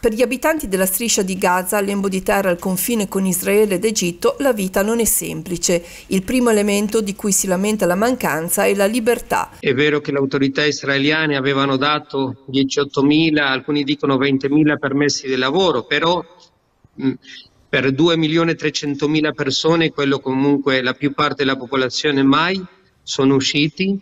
Per gli abitanti della striscia di Gaza, lembo di terra al confine con Israele ed Egitto, la vita non è semplice. Il primo elemento di cui si lamenta la mancanza è la libertà. È vero che le autorità israeliane avevano dato 18.000, alcuni dicono 20.000 permessi di lavoro, però mm, per 2.300.000 persone, quello comunque la più parte della popolazione mai, sono usciti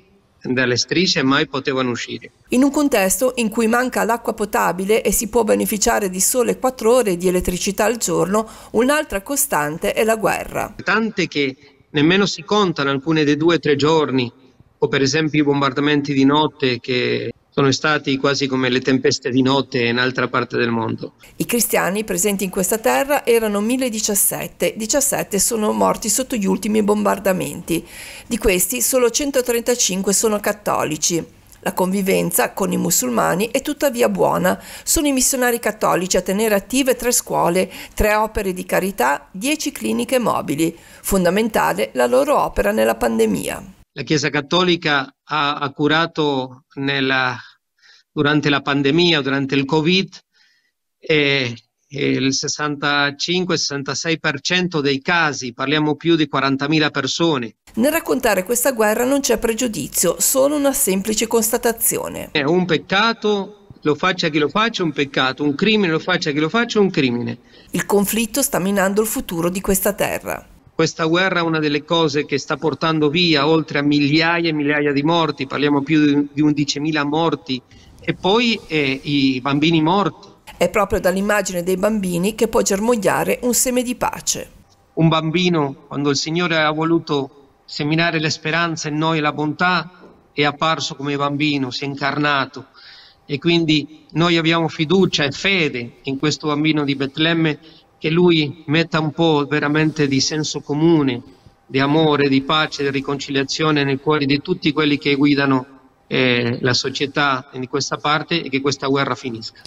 dalle strisce mai potevano uscire. In un contesto in cui manca l'acqua potabile e si può beneficiare di sole 4 ore di elettricità al giorno, un'altra costante è la guerra. Tante che nemmeno si contano alcune dei due o tre giorni, o per esempio i bombardamenti di notte che sono stati quasi come le tempeste di notte in altra parte del mondo. I cristiani presenti in questa terra erano 1017, 17 sono morti sotto gli ultimi bombardamenti, di questi solo 135 sono cattolici. La convivenza con i musulmani è tuttavia buona. Sono i missionari cattolici a tenere attive tre scuole, tre opere di carità, dieci cliniche mobili. Fondamentale la loro opera nella pandemia la Chiesa Cattolica ha, ha curato nella, durante la pandemia, durante il Covid, eh, eh, il 65-66% dei casi, parliamo più di 40.000 persone. Nel raccontare questa guerra non c'è pregiudizio, solo una semplice constatazione. È un peccato lo faccia chi lo faccia, un peccato, un crimine lo faccia chi lo faccia, un crimine. Il conflitto sta minando il futuro di questa terra. Questa guerra è una delle cose che sta portando via oltre a migliaia e migliaia di morti, parliamo più di 11.000 morti, e poi eh, i bambini morti. È proprio dall'immagine dei bambini che può germogliare un seme di pace. Un bambino, quando il Signore ha voluto seminare le speranze in noi e la bontà, è apparso come bambino, si è incarnato. E quindi noi abbiamo fiducia e fede in questo bambino di Betlemme che lui metta un po' veramente di senso comune, di amore, di pace, di riconciliazione nel cuore di tutti quelli che guidano eh, la società in questa parte e che questa guerra finisca.